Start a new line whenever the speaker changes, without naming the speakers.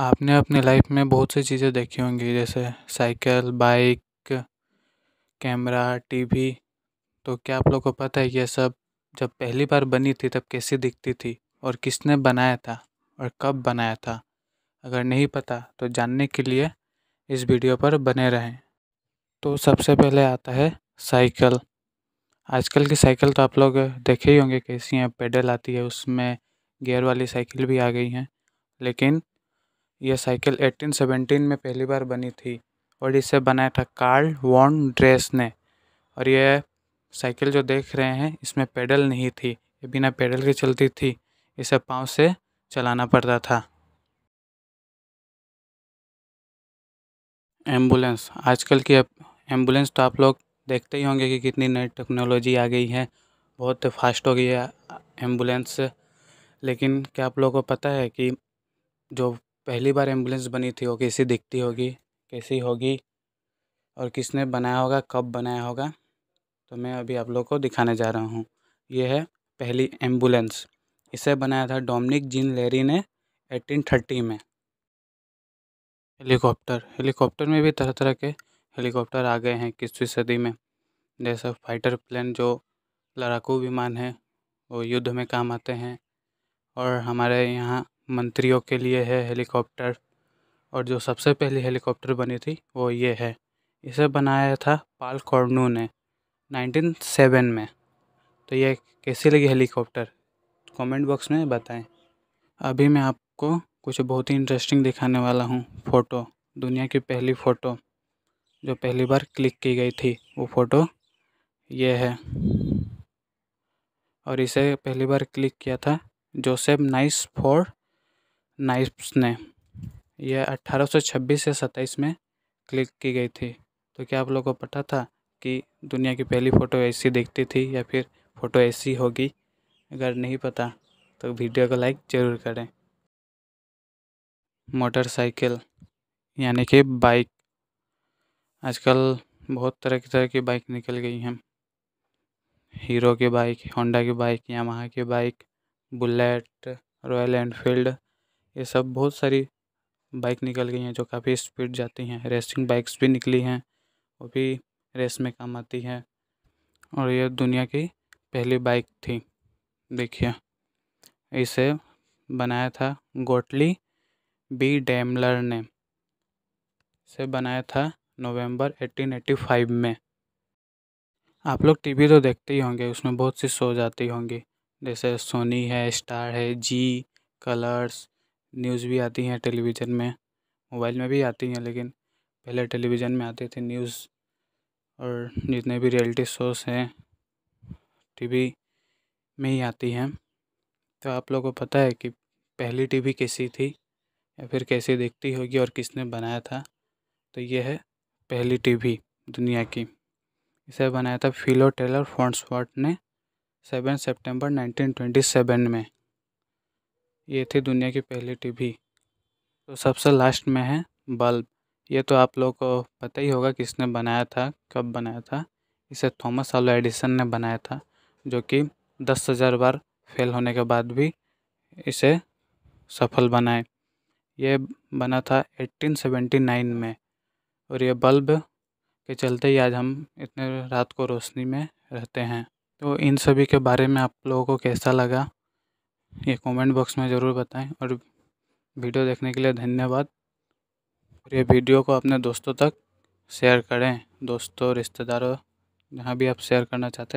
आपने अपने लाइफ में बहुत सी चीज़ें देखी होंगी जैसे साइकिल बाइक कैमरा टीवी तो क्या आप लोग को पता है ये सब जब पहली बार बनी थी तब कैसी दिखती थी और किसने बनाया था और कब बनाया था अगर नहीं पता तो जानने के लिए इस वीडियो पर बने रहें तो सबसे पहले आता है साइकिल आजकल की साइकिल तो आप लोग देखे ही होंगे कैसी हैं पेडल आती है उसमें गियर वाली साइकिल भी आ गई हैं लेकिन यह साइकिल 1817 में पहली बार बनी थी और इसे बनाया था कार्ल वॉन ड्रेस ने और यह साइकिल जो देख रहे हैं इसमें पेडल नहीं थी ये बिना पेडल के चलती थी इसे पाँव से चलाना पड़ता था एम्बुलेंस आजकल की एम्बुलेंस तो आप लोग देखते ही होंगे कि कितनी नई टेक्नोलॉजी आ गई है बहुत फास्ट हो गई है एम्बुलेंस लेकिन क्या आप लोगों को पता है कि जो पहली बार एम्बुलेंस बनी थी वो कैसी दिखती होगी कैसी होगी और किसने बनाया होगा कब बनाया होगा तो मैं अभी आप लोग को दिखाने जा रहा हूँ ये है पहली एम्बुलेंस इसे बनाया था डोमिनिक जीन लेरी ने 1830 में हेलीकॉप्टर हेलीकॉप्टर में भी तरह तरह के हेलीकॉप्टर आ गए हैं किसवीं सदी में जैसे फाइटर प्लेन जो लड़ाकू विमान है वो युद्ध में काम आते हैं और हमारे यहाँ मंत्रियों के लिए है हेलीकॉप्टर और जो सबसे पहली हेलीकॉप्टर बनी थी वो ये है इसे बनाया था पाल कॉर्नू ने 1907 में तो ये कैसी लगी हेलीकॉप्टर कमेंट बॉक्स में बताएं अभी मैं आपको कुछ बहुत ही इंटरेस्टिंग दिखाने वाला हूँ फ़ोटो दुनिया की पहली फ़ोटो जो पहली बार क्लिक की गई थी वो फ़ोटो ये है और इसे पहली बार क्लिक किया था जोसेफ नाइस फोर नाइप्स ने यह 1826 से 27 में क्लिक की गई थी तो क्या आप लोगों को पता था कि दुनिया की पहली फ़ोटो ऐसी देखती थी या फिर फ़ोटो ऐसी होगी अगर नहीं पता तो वीडियो को लाइक ज़रूर करें मोटरसाइकिल यानी कि बाइक आजकल बहुत तरह की तरह की बाइक निकल गई हैं हीरो की बाइक होंडा की बाइक यामाहा की बाइक बुलेट रॉयल एनफील्ड ये सब बहुत सारी बाइक निकल गई हैं जो काफ़ी स्पीड जाती हैं रेसिंग बाइक्स भी निकली हैं वो भी रेस में काम आती हैं और यह दुनिया की पहली बाइक थी देखिए इसे बनाया था गोटली बी डैमलर ने इसे बनाया था नवंबर 1885 में आप लोग टीवी तो देखते ही होंगे उसमें बहुत सी शोज आती होंगी जैसे सोनी है स्टार है जी कलर्स न्यूज़ भी आती हैं टेलीविज़न में मोबाइल में भी आती हैं लेकिन पहले टेलीविज़न में आते थे न्यूज़ और जितने भी रियलिटी शोज़ हैं टीवी में ही आती हैं तो आप लोगों को पता है कि पहली टीवी कैसी थी या फिर कैसे देखती होगी और किसने बनाया था तो यह है पहली टीवी दुनिया की इसे बनाया था फिलो टेलर फॉन्सवर्ट ने नाइनटीन सितंबर 1927 में ये थे दुनिया की पहली टीवी तो सबसे लास्ट में है बल्ब ये तो आप लोगों को पता ही होगा किसने बनाया था कब बनाया था इसे थॉमस आलो एडिसन ने बनाया था जो कि दस हज़ार बार फेल होने के बाद भी इसे सफल बनाए ये बना था 1879 में और ये बल्ब के चलते ही आज हम इतने रात को रोशनी में रहते हैं तो इन सभी के बारे में आप लोगों को कैसा लगा ये कमेंट बॉक्स में ज़रूर बताएं और वीडियो देखने के लिए धन्यवाद और ये वीडियो को अपने दोस्तों तक शेयर करें दोस्तों रिश्तेदारों जहाँ भी आप शेयर करना चाहते हैं